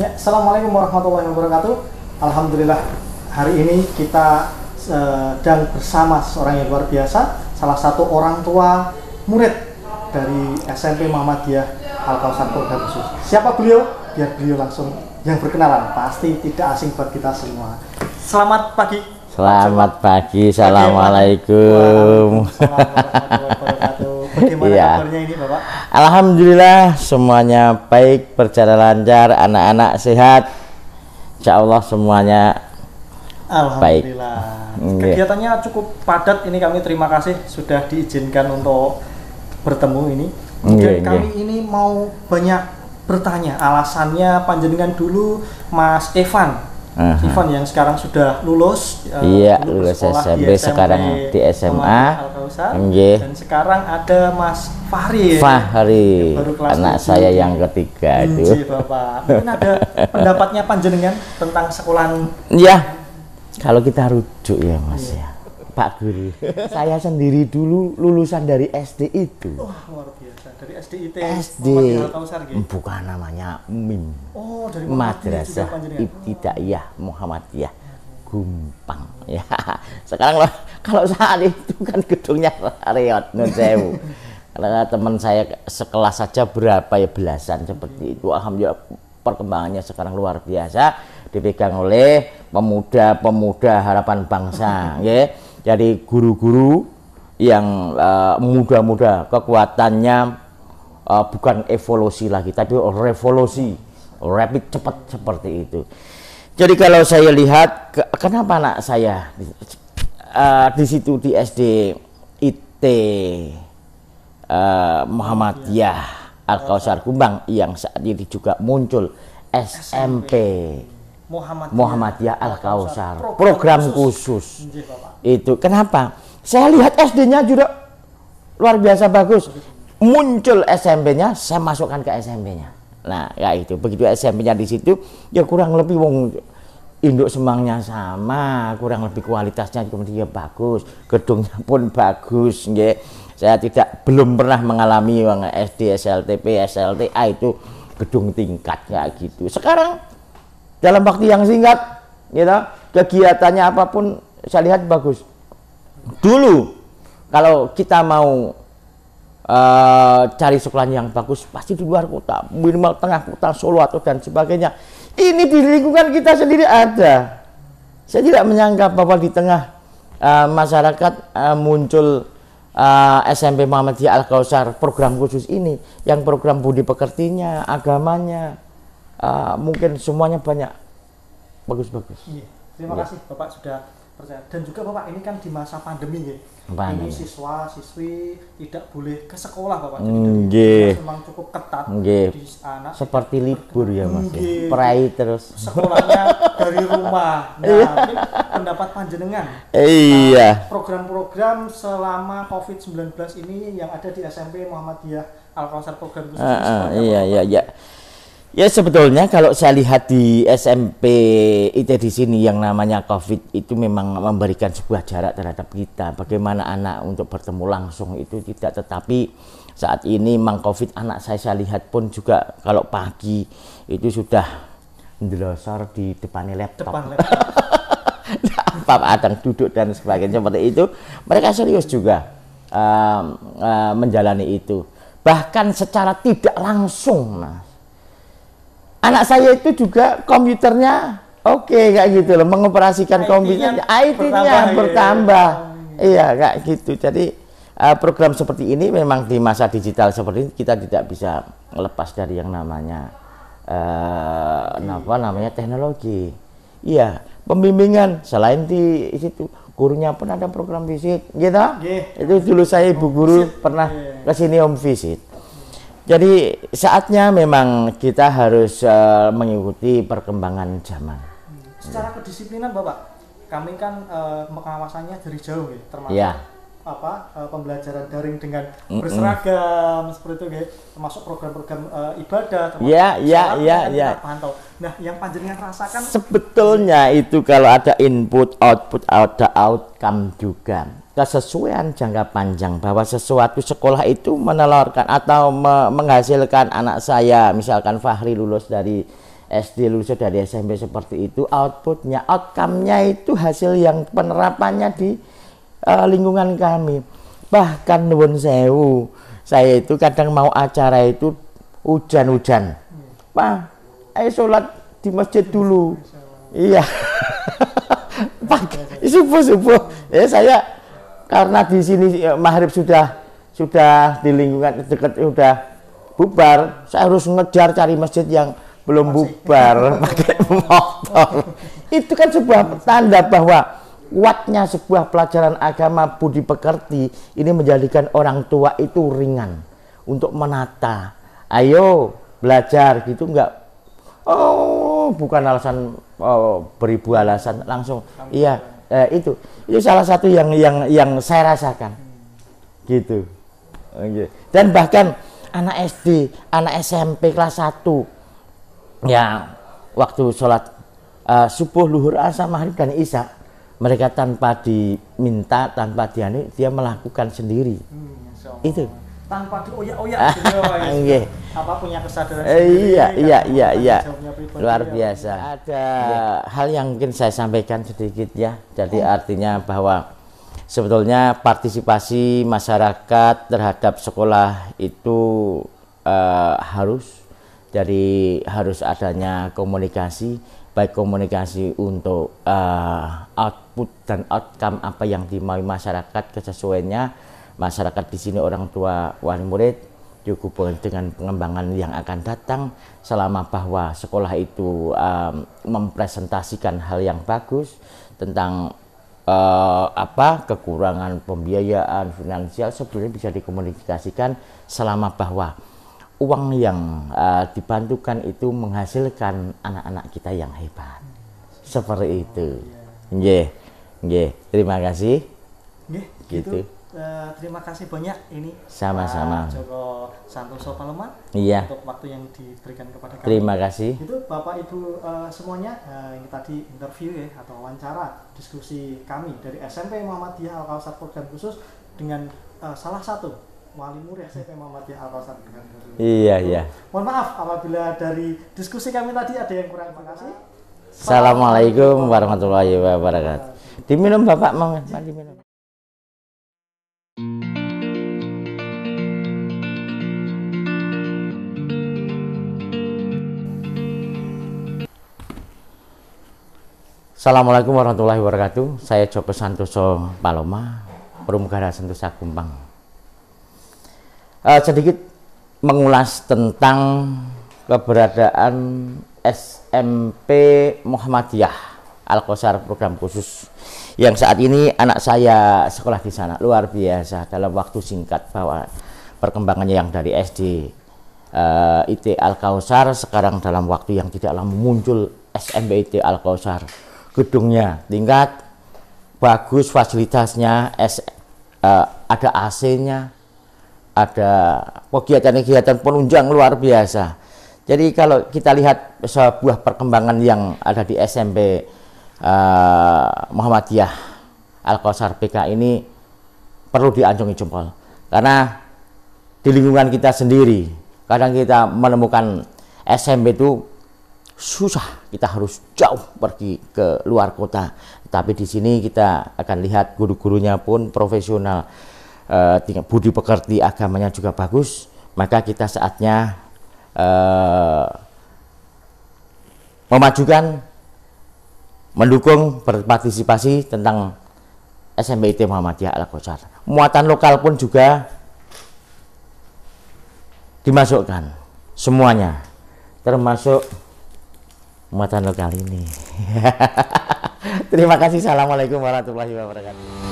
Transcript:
Ya, Assalamualaikum warahmatullahi wabarakatuh. Alhamdulillah hari ini kita sedang eh, bersama seorang yang luar biasa, salah satu orang tua murid dari SMP Muhammadiyah Al Kausar Polda Khusus. Siapa beliau? Biar beliau langsung yang berkenalan, pasti tidak asing buat kita semua. Selamat pagi. Selamat pagi, assalamualaikum. Bagaimana iya. kabarnya ini Bapak? Alhamdulillah semuanya baik, berjalan lancar, anak-anak sehat. Insya Allah semuanya Alhamdulillah. Baik. Iya. Kegiatannya cukup padat ini kami terima kasih sudah diizinkan untuk bertemu ini. Iya, Dan iya. kami ini mau banyak bertanya alasannya panjenengan dulu Mas Evan Uh -huh. Ivan yang sekarang sudah lulus, uh, iya, lulus, lulus SMP, di SMP, sekarang di SMA. Kausar dan sekarang ada Mas Fahri Fahri baru kelas anak 7. saya yang ketiga hmm, itu Bapak mungkin ada pendapatnya panjenengan tentang sekolahan ya kalau kita rujuk ya Mas iya. ya Pak Guru saya sendiri dulu lulusan dari SD itu wah oh, luar biasa dari SD IT SD Kausar, gitu? bukan namanya MIM oh dari Madrasah Ibtidaiyah Muhammadiyah gumpang ya sekarang loh kalau saat itu kan gedungnya reot nun kalau karena teman saya sekelas saja berapa ya belasan seperti itu alhamdulillah perkembangannya sekarang luar biasa dipegang oleh pemuda-pemuda harapan bangsa ya jadi guru-guru yang muda eh, muda-muda kekuatannya uh, bukan evolusi lagi tapi revolusi rapid cepat seperti itu jadi kalau saya lihat ke, kenapa anak saya uh, di situ di SD IT uh, eh, Muhammadiyah Al Kausar Kumbang yang saat ini juga muncul SMP, Muhammadiyah, Muhammadiyah Al Kausar program, khusus, khusus. itu kenapa saya lihat SD-nya juga luar biasa bagus muncul SMP-nya saya masukkan ke SMP-nya nah ya itu begitu SMP-nya di situ ya kurang lebih wong induk semangnya sama, kurang lebih kualitasnya kemudian ya bagus, gedungnya pun bagus, Ya, Saya tidak belum pernah mengalami yang SD, SLTP, SLTA itu gedung tingkat ya gitu. Sekarang dalam waktu yang singkat, gitu, kegiatannya apapun saya lihat bagus. Dulu kalau kita mau Eh, cari sekolah yang bagus pasti di luar kota minimal tengah kota Solo atau dan sebagainya ini di lingkungan kita sendiri ada saya tidak menyangka bahwa di tengah uh, masyarakat uh, muncul uh, SMP Muhammadiyah Al Kausar program khusus ini yang program budi pekertinya agamanya uh, mungkin semuanya banyak bagus-bagus. Iya. Terima iya. kasih Bapak sudah percaya dan juga bapak ini kan di masa pandemi ya Pandemi. ini siswa siswi tidak boleh ke sekolah bapak jadi memang cukup ketat anak seperti libur ya mas ya. perai terus sekolahnya dari rumah nah pendapat panjenengan iya nah, program-program selama covid 19 ini yang ada di SMP Muhammadiyah Al qasar program khusus uh, uh, iya iya iya Ya sebetulnya kalau saya lihat di SMP itu di sini yang namanya COVID itu memang memberikan sebuah jarak terhadap kita. Bagaimana anak untuk bertemu langsung itu tidak. Tetapi saat ini memang COVID anak saya saya lihat pun juga kalau pagi itu sudah delosor di depan laptop. Depan laptop. Pak Adang duduk dan sebagainya seperti itu. Mereka serius juga uh, uh, menjalani itu. Bahkan secara tidak langsung, nah, anak saya itu juga komputernya oke okay, kayak gitu loh mengoperasikan IT IT-nya ya, ya. bertambah, iya kayak gitu jadi uh, program seperti ini memang di masa digital seperti ini kita tidak bisa lepas dari yang namanya uh, apa namanya teknologi iya pembimbingan selain di situ gurunya pun ada program visit gitu yeah. itu dulu saya ibu guru visit. pernah yeah. ke sini home visit jadi saatnya memang kita harus uh, mengikuti perkembangan zaman. Secara kedisiplinan Bapak, kami kan uh, pengawasannya dari jauh ya, termasuk ya apa uh, pembelajaran daring dengan berseragam mm -mm. seperti itu ya termasuk program-program uh, ibadah ya ya ya ya pantau nah yang panjenengan rasakan sebetulnya itu kalau ada input output ada outcome juga kesesuaian jangka panjang bahwa sesuatu sekolah itu menelurkan atau me menghasilkan anak saya misalkan Fahri lulus dari SD lulus dari SMP seperti itu outputnya outcome-nya itu hasil yang penerapannya di uh, lingkungan kami. Bahkan nuwun sewu, saya itu kadang mau acara itu hujan-hujan. Pak, ayo sholat di masjid dulu. Iya. pak subuh subuh. Ya saya karena di sini eh, maghrib sudah sudah di lingkungan dekat sudah bubar, saya harus ngejar cari masjid yang belum bubar pakai motor. Itu kan sebuah tanda bahwa kuatnya sebuah pelajaran agama budi pekerti ini menjadikan orang tua itu ringan untuk menata. Ayo belajar gitu enggak. Oh, bukan alasan oh, beribu alasan langsung. iya, eh, itu. Itu salah satu yang yang yang saya rasakan. Gitu. Okay. Dan bahkan anak SD, anak SMP kelas 1 ya waktu sholat uh, subuh, luhur, asar, maghrib dan isya mereka tanpa diminta tanpa diani dia melakukan sendiri hmm, itu tanpa dioyak-oyak gitu apa punya kesadaran eh, sendiri, iya iya iya iya luar ya. biasa ada ya. hal yang mungkin saya sampaikan sedikit ya jadi oh. artinya bahwa sebetulnya partisipasi masyarakat terhadap sekolah itu uh, harus dari harus adanya komunikasi baik komunikasi untuk uh, output dan outcome apa yang dimaui masyarakat kesesuaiannya masyarakat di sini orang tua wali murid cukup dengan pengembangan yang akan datang selama bahwa sekolah itu um, mempresentasikan hal yang bagus tentang uh, apa kekurangan pembiayaan finansial sebenarnya bisa dikomunikasikan selama bahwa uang yang uh, dibantukan itu menghasilkan anak-anak kita yang hebat. Seperti itu. Yeah. Yeah. Terima kasih. yeah, gitu. gitu. Uh, terima kasih banyak ini sama-sama uh, Joko Santoso Paloman iya. untuk waktu yang diberikan kepada kami. Terima kasih. Itu Bapak Ibu uh, semuanya uh, ini tadi interview ya atau wawancara diskusi kami dari SMP Muhammadiyah Al Kausar Program Khusus dengan uh, salah satu wali murid SMP Muhammadiyah Al dengan Iya iya. Mohon maaf apabila dari diskusi kami tadi ada yang kurang. Terima kasih. Assalamualaikum warahmatullahi wabarakatuh. Diminum Bapak mau diminum. Assalamualaikum warahmatullahi wabarakatuh. Saya Joko Santoso Paloma, Perumgara Sentosa Kumpang uh, sedikit mengulas tentang keberadaan SMP Muhammadiyah Al-Qasar program khusus yang saat ini anak saya sekolah di sana luar biasa dalam waktu singkat bahwa perkembangannya yang dari SD uh, eh, IT Al-Kausar sekarang dalam waktu yang tidak lama muncul SMP IT Al-Kausar gedungnya tingkat bagus fasilitasnya S, uh, ada AC-nya ada kegiatan-kegiatan penunjang luar biasa. Jadi kalau kita lihat sebuah perkembangan yang ada di SMP uh, eh, Muhammadiyah Al Qasar PK ini perlu diancungi jempol karena di lingkungan kita sendiri kadang kita menemukan SMP itu susah kita harus jauh pergi ke luar kota tapi di sini kita akan lihat guru-gurunya pun profesional uh, budi pekerti agamanya juga bagus, maka kita saatnya uh, memajukan, mendukung, berpartisipasi tentang SMBIT Muhammadiyah al -Qasar. Muatan lokal pun juga dimasukkan semuanya, termasuk muatan lokal ini. Terima kasih. Assalamualaikum warahmatullahi wabarakatuh.